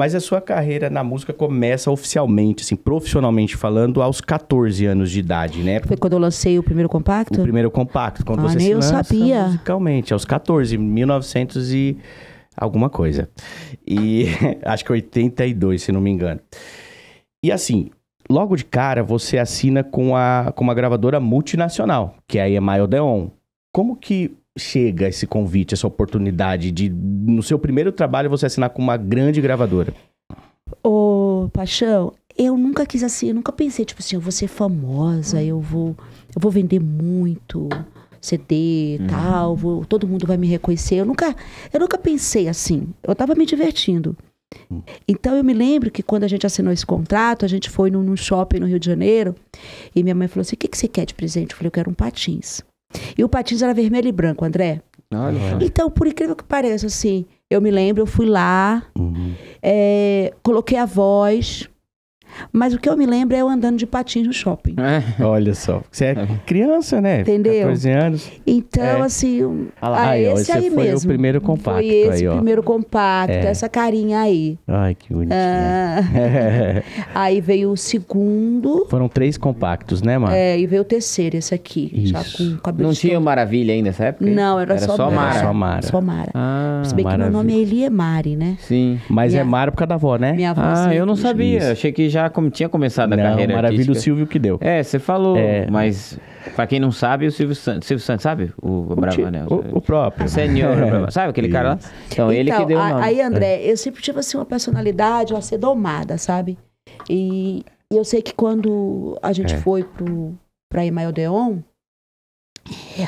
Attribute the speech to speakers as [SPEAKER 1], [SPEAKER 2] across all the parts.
[SPEAKER 1] Mas a sua carreira na música começa oficialmente, assim, profissionalmente falando, aos 14 anos de idade, né? Foi quando eu lancei o primeiro compacto? O primeiro compacto, quando ah, você se lança sabia. musicalmente, aos 14, 1900 e alguma coisa. E acho que 82, se não me engano. E assim, logo de cara você assina com, a, com uma gravadora multinacional, que é a EMI Deon. Como que chega esse convite, essa oportunidade de, no seu primeiro trabalho, você assinar com uma grande gravadora?
[SPEAKER 2] Ô, Paixão, eu nunca quis assim, eu nunca pensei, tipo assim, eu vou ser famosa, hum. eu vou, eu vou vender muito CD uhum. tal, vou, todo mundo vai me reconhecer. Eu nunca, eu nunca pensei assim. Eu tava me divertindo. Hum. Então eu me lembro que quando a gente assinou esse contrato, a gente foi num, num shopping no Rio de Janeiro e minha mãe falou assim: o que, que você quer de presente? Eu falei, eu quero um patins. E o patins era vermelho e branco, André. Olha. Então, por incrível que pareça, assim, eu me lembro, eu fui lá, uhum. é, coloquei a voz, mas o que eu me lembro é eu andando de patins no shopping.
[SPEAKER 1] É. Olha só. Você é, é. criança, né? Entendeu? 14 anos. Então, é.
[SPEAKER 2] assim. Ah, ah, aí, esse aí foi mesmo. o
[SPEAKER 1] primeiro compacto. Foi esse aí, primeiro
[SPEAKER 2] compacto, é. essa carinha aí.
[SPEAKER 1] Ai, que bonitinho. Ah,
[SPEAKER 2] aí veio o segundo.
[SPEAKER 1] Foram três compactos, né, Mar? É,
[SPEAKER 2] e veio o terceiro, esse aqui. Isso. Já com cabelo Não
[SPEAKER 1] tinha o Maravilha ainda nessa época? Não, era, era só, só Mara. Era só Mara. Só Mara. Ah, Se bem maravilha. que meu nome
[SPEAKER 2] é Eliemari, né?
[SPEAKER 1] Sim. Mas minha... é Mara por causa da avó, né? Minha avó. Ah, eu não sabia. Isso. Achei que já como tinha começado a não, carreira Maravilha artística. o Silvio que deu. É, você falou, é... mas pra quem não sabe, o Silvio Santos, Silvio Santos sabe? O, próprio, O, o próprio. Senhor Sabe aquele cara lá? Então, então, ele que então, deu o nome. Aí, André,
[SPEAKER 2] eu sempre tive assim uma personalidade, uma ser domada, sabe? E, e eu sei que quando a gente é. foi pro, pra Emael Deon,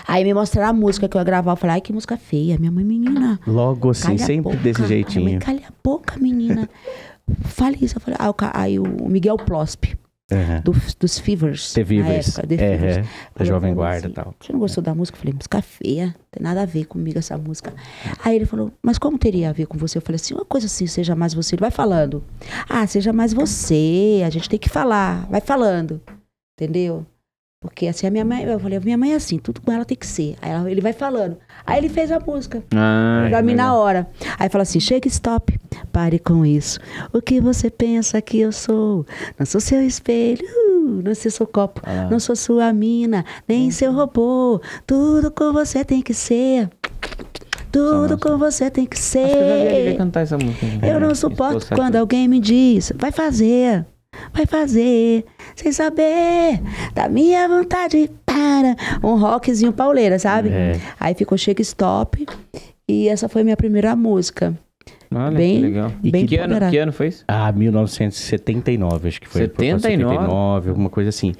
[SPEAKER 2] Aí me mostraram a música que eu ia gravar. Eu falei, ai, que música feia. Minha mãe, menina.
[SPEAKER 1] Logo assim, sempre boca, desse jeitinho. Mãe, calha
[SPEAKER 2] a boca, menina. Fale isso. Eu falei, ah, o, aí o Miguel Plosp. Uhum. Do, dos Fevers. The Fevers. Época, The Fevers. Uhum.
[SPEAKER 1] Da Jovem Guarda e assim, tal. Você
[SPEAKER 2] não gostou da música? Eu falei, música feia, tem nada a ver comigo essa música. Aí ele falou, mas como teria a ver com você? Eu falei assim, uma coisa assim, seja mais você. Ele vai falando. Ah, seja mais você, a gente tem que falar. Vai falando. Entendeu? Porque assim, a minha mãe, eu falei, minha mãe é assim, tudo com ela tem que ser. Aí ela, ele vai falando. Aí ele fez a música.
[SPEAKER 1] Ah, pra mim legal. na
[SPEAKER 2] hora. Aí fala assim, shake, stop. Pare com isso. O que você pensa que eu sou? Não sou seu espelho, não sou é seu copo, ah. não sou sua mina, nem uhum. seu robô. Tudo com você tem que ser. Tudo com você tem que ser. Acho que eu já cantar essa música. Eu não suporto quando alguém me diz, vai fazer, vai fazer, sem saber da minha vontade para um rockzinho pauleira, sabe? É. Aí ficou Shake Stop e essa foi minha primeira música.
[SPEAKER 1] Olha, bem, que legal. E bem que, ano, que ano foi isso? Ah, 1979, acho que foi. 79? 79, alguma coisa assim.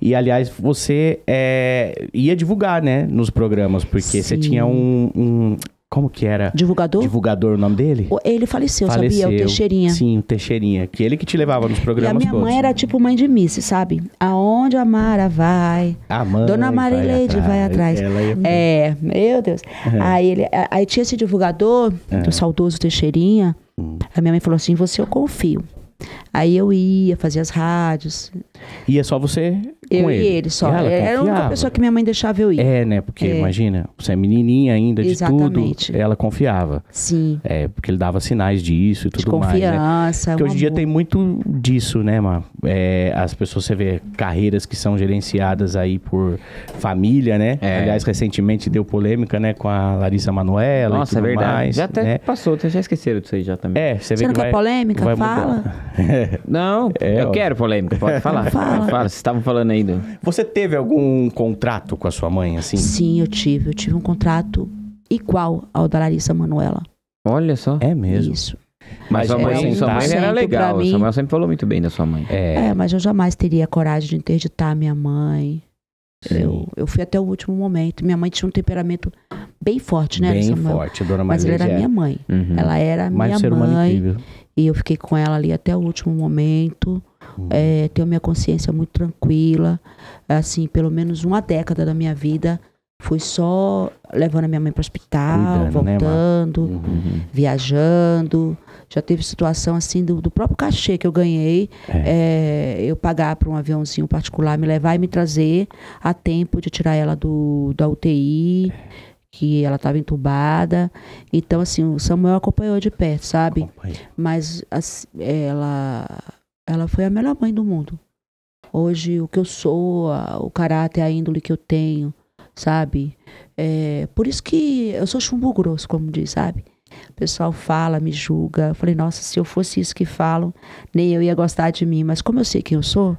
[SPEAKER 1] E, aliás, você é, ia divulgar, né, nos programas, porque Sim. você tinha um, um, como que era? Divulgador? Divulgador o nome dele? Ele faleceu, faleceu, sabia? O Teixeirinha. Sim, o Teixeirinha. Que ele que te levava nos programas e a minha todos. mãe era
[SPEAKER 2] tipo mãe de Miss, sabe? Aonde a Mara vai.
[SPEAKER 1] A mãe Dona Marileide vai atrás. Vai atrás. É,
[SPEAKER 2] meu Deus. Uhum. Aí, ele, aí tinha esse divulgador, uhum. saudoso Teixeirinha. Uhum. A minha mãe falou assim, você
[SPEAKER 1] eu confio.
[SPEAKER 2] Aí eu ia, fazia as rádios.
[SPEAKER 1] Ia só você? Eu com e ele, só. Ela é, era a única pessoa
[SPEAKER 2] que minha mãe deixava eu ir.
[SPEAKER 1] É, né? Porque, é. imagina, você é menininha ainda de Exatamente. tudo. Ela confiava. Sim. É, porque ele dava sinais disso e tudo de confiança,
[SPEAKER 2] mais. Né? Porque um hoje em dia
[SPEAKER 1] tem muito disso, né, Mar? É, as pessoas, você vê carreiras que são gerenciadas aí por família, né? É. Aliás, recentemente deu polêmica, né, com a Larissa Manoela. Nossa, é verdade. Mais, já até né? passou, já esqueceram disso aí já também. É, você vê você que não vai, quer polêmica? Vai fala. É. não, é, eu ó. quero polêmica, pode falar. Fala. Fala, vocês estavam falando aí ainda. Você teve algum contrato com a sua mãe, assim? Sim, eu tive. Eu tive um contrato
[SPEAKER 2] igual ao da Larissa Manuela.
[SPEAKER 1] Olha só. É mesmo. Isso. Mas, a é, sua mãe, é, sua mãe era legal. Mim, sua mãe sempre falou muito bem da sua mãe. É. é,
[SPEAKER 2] mas eu jamais teria coragem de interditar minha mãe. Eu, eu fui até o último momento. Minha mãe tinha um temperamento bem forte, né? Bem forte, dona Maria. Mas ela era é. minha mãe. Uhum. Ela era Mais minha ser mãe. Incrível. E eu fiquei com ela ali até o último momento ter É, uhum. tenho minha consciência muito tranquila. Assim, pelo menos uma década da minha vida foi só levando a minha mãe para o hospital, Cuidando, né, voltando, né, uhum. viajando. Já teve situação assim do, do próprio cachê que eu ganhei, é. É, eu pagar para um aviãozinho particular me levar e me trazer a tempo de tirar ela do da UTI. É. Que ela estava entubada. Então, assim, o Samuel acompanhou de perto, sabe? Acompanha. Mas assim, ela ela foi a melhor mãe do mundo. Hoje, o que eu sou, a, o caráter, a índole que eu tenho, sabe? É, por isso que eu sou chumbo grosso, como diz, sabe? O pessoal fala, me julga. Eu falei, nossa, se eu fosse isso que falam, nem eu ia gostar de mim. Mas como eu sei quem eu sou.